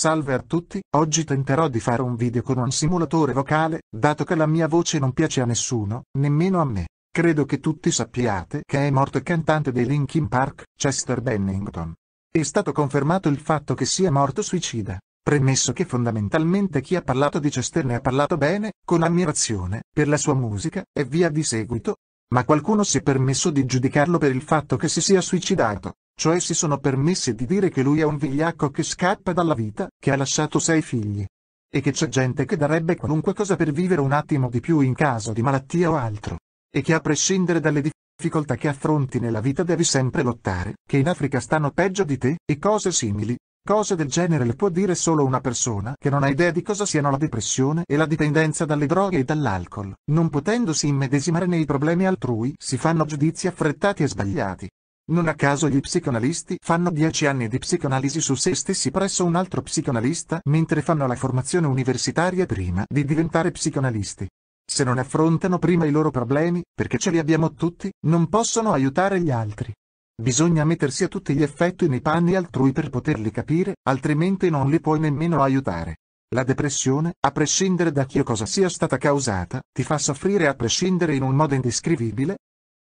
Salve a tutti, oggi tenterò di fare un video con un simulatore vocale, dato che la mia voce non piace a nessuno, nemmeno a me. Credo che tutti sappiate che è morto il cantante dei Linkin Park, Chester Bennington. È stato confermato il fatto che sia morto suicida. Premesso che fondamentalmente chi ha parlato di Chester ne ha parlato bene, con ammirazione, per la sua musica, e via di seguito. Ma qualcuno si è permesso di giudicarlo per il fatto che si sia suicidato. Cioè si sono permessi di dire che lui è un vigliacco che scappa dalla vita, che ha lasciato sei figli. E che c'è gente che darebbe qualunque cosa per vivere un attimo di più in caso di malattia o altro. E che a prescindere dalle difficoltà che affronti nella vita devi sempre lottare, che in Africa stanno peggio di te, e cose simili. Cose del genere le può dire solo una persona che non ha idea di cosa siano la depressione e la dipendenza dalle droghe e dall'alcol. Non potendosi immedesimare nei problemi altrui, si fanno giudizi affrettati e sbagliati. Non a caso gli psicanalisti fanno 10 anni di psicoanalisi su se stessi presso un altro psicanalista mentre fanno la formazione universitaria prima di diventare psicanalisti. Se non affrontano prima i loro problemi, perché ce li abbiamo tutti, non possono aiutare gli altri. Bisogna mettersi a tutti gli effetti nei panni altrui per poterli capire, altrimenti non li puoi nemmeno aiutare. La depressione, a prescindere da chi o cosa sia stata causata, ti fa soffrire a prescindere in un modo indescrivibile,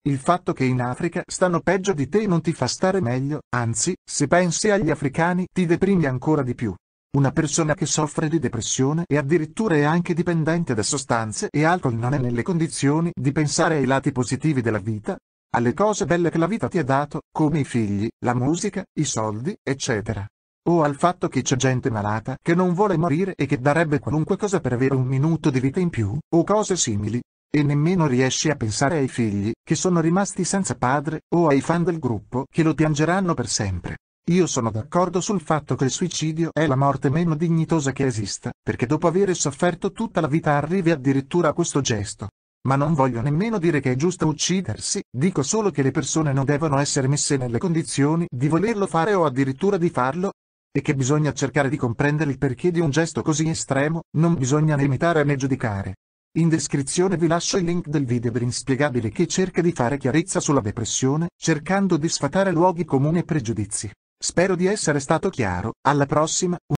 il fatto che in Africa stanno peggio di te non ti fa stare meglio, anzi, se pensi agli africani ti deprimi ancora di più. Una persona che soffre di depressione e addirittura è anche dipendente da sostanze e alcol non è nelle condizioni di pensare ai lati positivi della vita, alle cose belle che la vita ti ha dato, come i figli, la musica, i soldi, eccetera. O al fatto che c'è gente malata che non vuole morire e che darebbe qualunque cosa per avere un minuto di vita in più, o cose simili. E nemmeno riesce a pensare ai figli, che sono rimasti senza padre, o ai fan del gruppo, che lo piangeranno per sempre. Io sono d'accordo sul fatto che il suicidio è la morte meno dignitosa che esista, perché dopo aver sofferto tutta la vita arrivi addirittura a questo gesto. Ma non voglio nemmeno dire che è giusto uccidersi, dico solo che le persone non devono essere messe nelle condizioni di volerlo fare o addirittura di farlo, e che bisogna cercare di comprendere il perché di un gesto così estremo, non bisogna né imitare né giudicare. In descrizione vi lascio il link del video per inspiegabile che cerca di fare chiarezza sulla depressione, cercando di sfatare luoghi comuni e pregiudizi. Spero di essere stato chiaro, alla prossima!